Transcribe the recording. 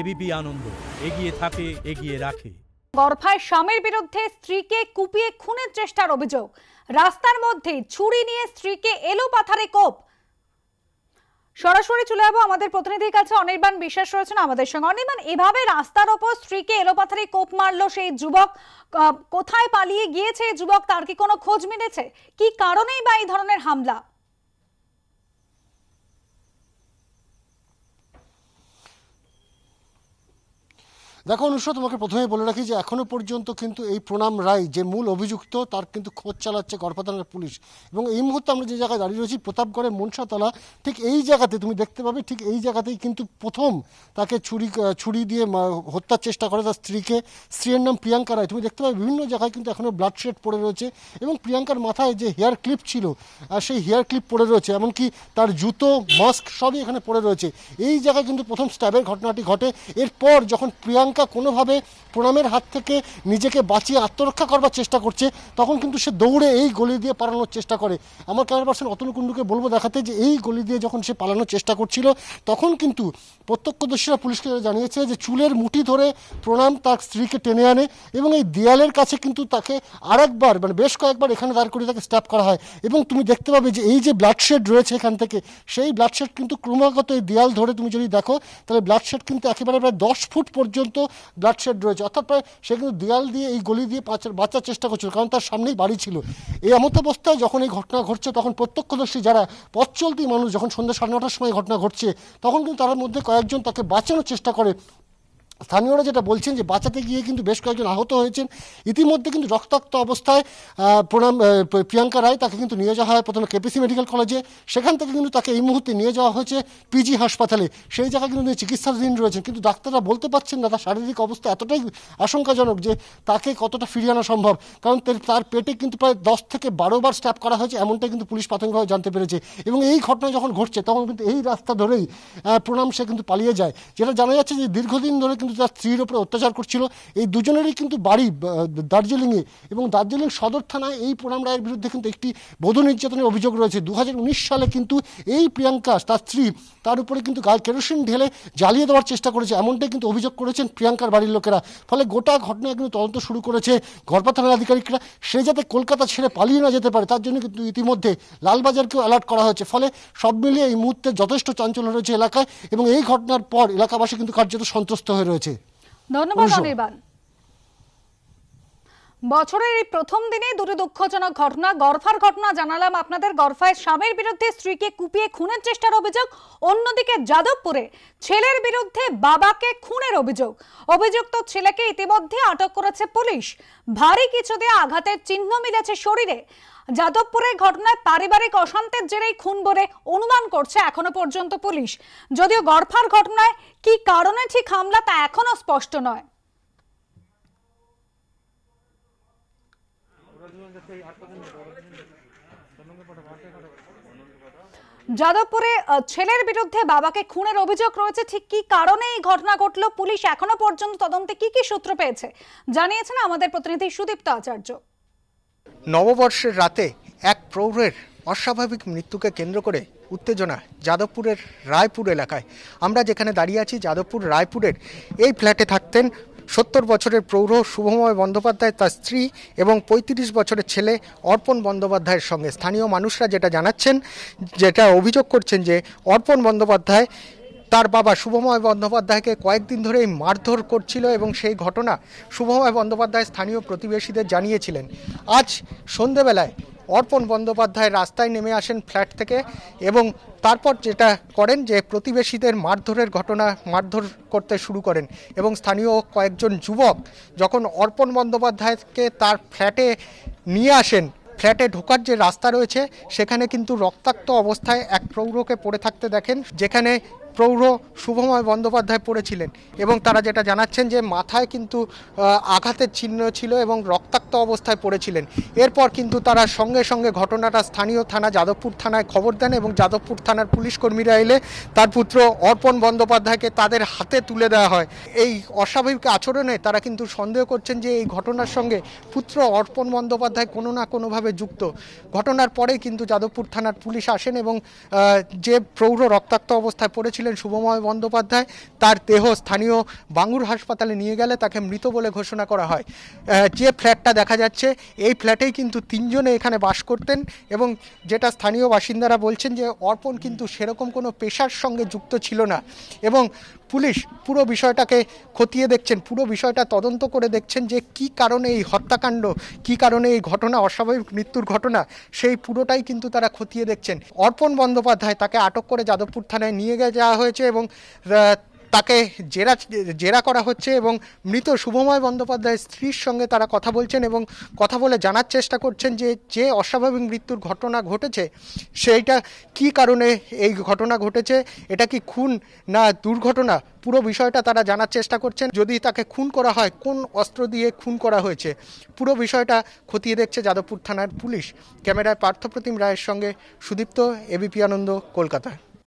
ABP আনন্দ এগিয়ে থাকে এগিয়ে রাখে গর্ভায় স্বামীর বিরুদ্ধে স্ত্রীকে কুপিয়ে খুনের চেষ্টার অভিযোগ রাস্তার মধ্যে ছুরি নিয়ে স্ত্রীকে এলো পাথারে কোপ সরাসরি চলে যাবো আমাদের প্রতিনিধির কাছে অনির্বাণ বিশ্বাস রয়েছেন আমাদের সঙ্গে অনির্বাণ এভাবে রাস্তার ওপর স্ত্রীকে এলোপাথারে কোপ মারলো সেই যুবক কোথায় পালিয়ে গিয়েছে যুবক তার কি কোনো খোঁজ মিলেছে কি কারণেই বা এই ধরনের হামলা দেখো অনুষ্কা তোমাকে প্রথমে বলে রাখি যে এখনো পর্যন্ত কিন্তু এই প্রণাম রায় যে মূল অভিযুক্ত তার কিন্তু খোঁজ চালাচ্ছে গড়পাতানার পুলিশ এবং এই মুহূর্তে আমরা যে জায়গায় দাঁড়িয়ে রয়েছি প্রতাপগড়ের মনসাতলা ঠিক এই জায়গাতে তুমি দেখতে পাবে ঠিক এই জায়গাতেই কিন্তু প্রথম তাকে ছুরি ছুরি দিয়ে হত্যার চেষ্টা করে তার স্ত্রীকে স্ত্রীর নাম প্রিয়াঙ্কা রায় তুমি দেখতে পাবে বিভিন্ন জায়গায় কিন্তু এখনও ব্লাড শেড পড়ে রয়েছে এবং প্রিয়াঙ্কার মাথায় যে হেয়ার ক্লিপ ছিল আর সেই হেয়ার ক্লিপ পড়ে রয়েছে এমনকি তার জুতো মাস্ক সবই এখানে পড়ে রয়েছে এই জায়গায় কিন্তু প্রথম স্ট্যাবের ঘটনাটি ঘটে এরপর যখন প্রিয়াঙ্কা আকাঙ্ক্ষা কোনোভাবে প্রণামের হাত থেকে নিজেকে বাঁচিয়ে আত্মরক্ষা করবার চেষ্টা করছে তখন কিন্তু সে দৌড়ে এই গলি দিয়ে পালানোর চেষ্টা করে আমার ক্যামেরা পার্সন অতুল কুণ্ডুকে বলবো দেখাতে যে এই গলি দিয়ে যখন সে পালানোর চেষ্টা করছিল তখন কিন্তু প্রত্যক্ষদর্শীরা পুলিশকে জানিয়েছে যে চুলের মুঠি ধরে প্রণাম তার স্ত্রীকে টেনে আনে এবং এই দেয়ালের কাছে কিন্তু তাকে আরেকবার মানে বেশ কয়েকবার এখানে দাঁড় করে তাকে স্ট্যাপ করা হয় এবং তুমি দেখতে পাবে যে এই যে ব্লাডশেড রয়েছে এখান থেকে সেই ব্লাডশেড কিন্তু ক্রমাগত এই দেয়াল ধরে তুমি যদি দেখো তাহলে ব্লাডশেড কিন্তু একেবারে প্রায় দশ ফুট পর্যন্ত ব্লাডশেড রয়েছে অর্থাৎ প্রায় সে কিন্তু দেয়াল দিয়ে এই গলি দিয়ে বাঁচার চেষ্টা করছিল কারণ তার সামনেই বাড়ি ছিল এই এমত অবস্থায় যখন এই ঘটনা ঘটছে তখন প্রত্যক্ষদর্শী যারা পথ চলতি মানুষ যখন সন্ধ্যা সাড়ে নটার সময় ঘটনা ঘটছে তখন কিন্তু তার মধ্যে কয়েকজন তাকে বাঁচানোর চেষ্টা করে স্থানীয়রা যেটা বলছেন যে বাঁচাতে গিয়ে কিন্তু বেশ কয়েকজন আহত হয়েছেন ইতিমধ্যে কিন্তু রক্তাক্ত অবস্থায় প্রণাম প্রিয়াঙ্কা রায় তাকে কিন্তু নিয়ে যাওয়া হয় প্রথমে কেপিসি মেডিকেল কলেজে সেখান থেকে কিন্তু তাকে এই মুহূর্তে নিয়ে যাওয়া হয়েছে পিজি হাসপাতালে সেই জায়গায় কিন্তু চিকিৎসাধীন রয়েছেন কিন্তু ডাক্তাররা বলতে পারছেন না তার শারীরিক অবস্থা এতটাই আশঙ্কাজনক যে তাকে কতটা ফিরিয়ে আনা সম্ভব কারণ তার পেটে কিন্তু প্রায় দশ থেকে বারোবার স্ট্যাপ করা হয়েছে এমনটাই কিন্তু পুলিশ প্রাথমিকভাবে জানতে পেরেছে এবং এই ঘটনা যখন ঘটছে তখন কিন্তু এই রাস্তা ধরেই প্রণাম সে কিন্তু পালিয়ে যায় যেটা জানা যাচ্ছে যে দীর্ঘদিন ধরে কিন্তু কিন্তু তার স্ত্রীর ওপরে অত্যাচার করছিল এই দুজনেরই কিন্তু বাড়ি দার্জিলিংয়ে এবং দার্জিলিং সদর থানায় এই প্রণাম রায়ের বিরুদ্ধে কিন্তু একটি বধূ নির্যাতনের অভিযোগ রয়েছে দু সালে কিন্তু এই প্রিয়াঙ্কা তার স্ত্রী তার উপরে কিন্তু গায়ে কেরোসিন ঢেলে জ্বালিয়ে দেওয়ার চেষ্টা করেছে এমনটাই কিন্তু অভিযোগ করেছেন প্রিয়াঙ্কার বাড়ির লোকেরা ফলে গোটা ঘটনায় কিন্তু তদন্ত শুরু করেছে গড়পা থানার আধিকারিকরা সে যাতে কলকাতা ছেড়ে পালিয়ে না যেতে পারে তার জন্য কিন্তু ইতিমধ্যে লালবাজারকেও অ্যালার্ট করা হয়েছে ফলে সব মিলিয়ে এই মুহূর্তে যথেষ্ট চাঞ্চল্য রয়েছে এলাকায় এবং এই ঘটনার পর এলাকাবাসী কিন্তু কার্যত সন্ত্রস্ত হয়ে রয়েছে রয়েছে ধন্যবাদ অনির্বাণ বছরের এই প্রথম দিনে দুটি দুঃখজনক ঘটনা গরফার ঘটনা জানালাম আপনাদের গরফায় স্বামীর বিরুদ্ধে স্ত্রীকে কুপিয়ে খুনের চেষ্টার অভিযোগ অন্যদিকে যাদবপুরে ছেলের বিরুদ্ধে বাবাকে খুনের অভিযোগ অভিযুক্ত ছেলেকে ইতিমধ্যে আটক করেছে পুলিশ ভারী কিছু দিয়ে আঘাতের চিহ্ন মিলেছে শরীরে যাদবপুরের ঘটনায় পারিবারিক অশান্তির জেরেই খুন বলে অনুমান করছে এখনো পর্যন্ত পুলিশ যদিও গড়ফার ঘটনায় কি কারণে ঠিক হামলা তা এখনো স্পষ্ট নয় যাদবপুরে ছেলের বিরুদ্ধে বাবাকে খুনের অভিযোগ রয়েছে ঠিক কি কারণে এই ঘটনা ঘটলো পুলিশ এখনো পর্যন্ত তদন্তে কি কি সূত্র পেয়েছে জানিয়েছেন আমাদের প্রতিনিধি সুদীপ্ত আচার্য নববর্ষের রাতে এক প্রৌঢ়ের অস্বাভাবিক মৃত্যুকে কেন্দ্র করে উত্তেজনা যাদবপুরের রায়পুর এলাকায় আমরা যেখানে দাঁড়িয়ে আছি যাদবপুর রায়পুরের এই ফ্ল্যাটে থাকতেন সত্তর বছরের প্রৌঢ় শুভময় বন্দ্যোপাধ্যায় তার স্ত্রী এবং ৩৫ বছরের ছেলে অর্পণ বন্দ্যোপাধ্যায়ের সঙ্গে স্থানীয় মানুষরা যেটা জানাচ্ছেন যেটা অভিযোগ করছেন যে অর্পণ বন্দ্যোপাধ্যায় তার বাবা শুভময় বন্দ্যোপাধ্যায়কে কয়েকদিন ধরেই মারধর করছিল এবং সেই ঘটনা শুভময় বন্দ্যোপাধ্যায় স্থানীয় প্রতিবেশীদের জানিয়েছিলেন আজ সন্ধেবেলায় অর্পণ বন্দ্যোপাধ্যায় রাস্তায় নেমে আসেন ফ্ল্যাট থেকে এবং তারপর যেটা করেন যে প্রতিবেশীদের মারধরের ঘটনা মারধর করতে শুরু করেন এবং স্থানীয় কয়েকজন যুবক যখন অর্পণ বন্দ্যোপাধ্যায়কে তার ফ্ল্যাটে নিয়ে আসেন ফ্ল্যাটে ঢোকার যে রাস্তা রয়েছে সেখানে কিন্তু রক্তাক্ত অবস্থায় এক প্রৌঢ়কে পড়ে থাকতে দেখেন যেখানে প্রৌঢ় শুভময় বন্দ্যোপাধ্যায় পড়েছিলেন এবং তারা যেটা জানাচ্ছেন যে মাথায় কিন্তু আঘাতের চিহ্ন ছিল এবং রক্তাক্ত অবস্থায় পড়েছিলেন এরপর কিন্তু তারা সঙ্গে সঙ্গে ঘটনাটা স্থানীয় থানা যাদবপুর থানায় খবর দেন এবং যাদবপুর থানার পুলিশ কর্মীরা এলে তার পুত্র অর্পণ বন্দ্যোপাধ্যায়কে তাদের হাতে তুলে দেওয়া হয় এই অস্বাভাবিক আচরণে তারা কিন্তু সন্দেহ করছেন যে এই ঘটনার সঙ্গে পুত্র অর্পণ বন্দ্যোপাধ্যায় কোনো না কোনোভাবে যুক্ত ঘটনার পরেই কিন্তু যাদবপুর থানার পুলিশ আসেন এবং যে প্রৌঢ় রক্তাক্ত অবস্থায় পড়েছিল ছিলেন শুভময় বন্দ্যোপাধ্যায় তার দেহ স্থানীয় বাঙ্গুর হাসপাতালে নিয়ে গেলে তাকে মৃত বলে ঘোষণা করা হয় যে ফ্ল্যাটটা দেখা যাচ্ছে এই ফ্ল্যাটেই কিন্তু তিনজনে এখানে বাস করতেন এবং যেটা স্থানীয় বাসিন্দারা বলছেন যে অর্পণ কিন্তু সেরকম কোনো পেশার সঙ্গে যুক্ত ছিল না এবং পুলিশ পুরো বিষয়টাকে খতিয়ে দেখছেন পুরো বিষয়টা তদন্ত করে দেখছেন যে কি কারণে এই হত্যাকাণ্ড কি কারণে এই ঘটনা অস্বাভাবিক মৃত্যুর ঘটনা সেই পুরোটাই কিন্তু তারা খতিয়ে দেখছেন অর্পণ বন্দ্যোপাধ্যায় তাকে আটক করে যাদবপুর থানায় নিয়ে গিয়ে যা দেওয়া হয়েছে এবং তাকে জেরা জেরা করা হচ্ছে এবং মৃত শুভময় বন্দ্যোপাধ্যায়ের স্ত্রীর সঙ্গে তারা কথা বলছেন এবং কথা বলে জানার চেষ্টা করছেন যে যে অস্বাভাবিক মৃত্যুর ঘটনা ঘটেছে সেইটা কি কারণে এই ঘটনা ঘটেছে এটা কি খুন না দুর্ঘটনা পুরো বিষয়টা তারা জানার চেষ্টা করছেন যদি তাকে খুন করা হয় কোন অস্ত্র দিয়ে খুন করা হয়েছে পুরো বিষয়টা খতিয়ে দেখছে যাদবপুর থানার পুলিশ ক্যামেরায় পার্থপ্রতিম রায়ের সঙ্গে সুদীপ্ত এবিপি আনন্দ কলকাতা